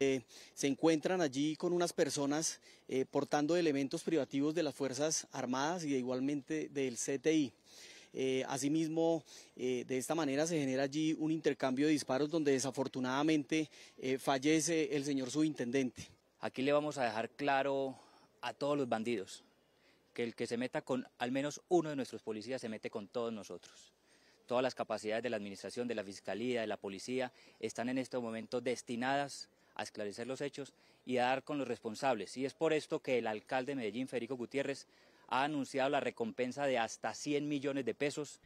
Eh, se encuentran allí con unas personas eh, portando elementos privativos de las Fuerzas Armadas y igualmente del CTI. Eh, asimismo, de esta manera se genera allí un intercambio de disparos donde desafortunadamente fallece el señor subintendente. Aquí le vamos a dejar claro a todos los bandidos que el que se meta con al menos uno de nuestros policías se mete con todos nosotros. Todas las capacidades de la administración, de la fiscalía, de la policía están en este momento destinadas a esclarecer los hechos y a dar con los responsables. Y es por esto que el alcalde de Medellín, Federico Gutiérrez, ha anunciado la recompensa de hasta 100 millones de pesos.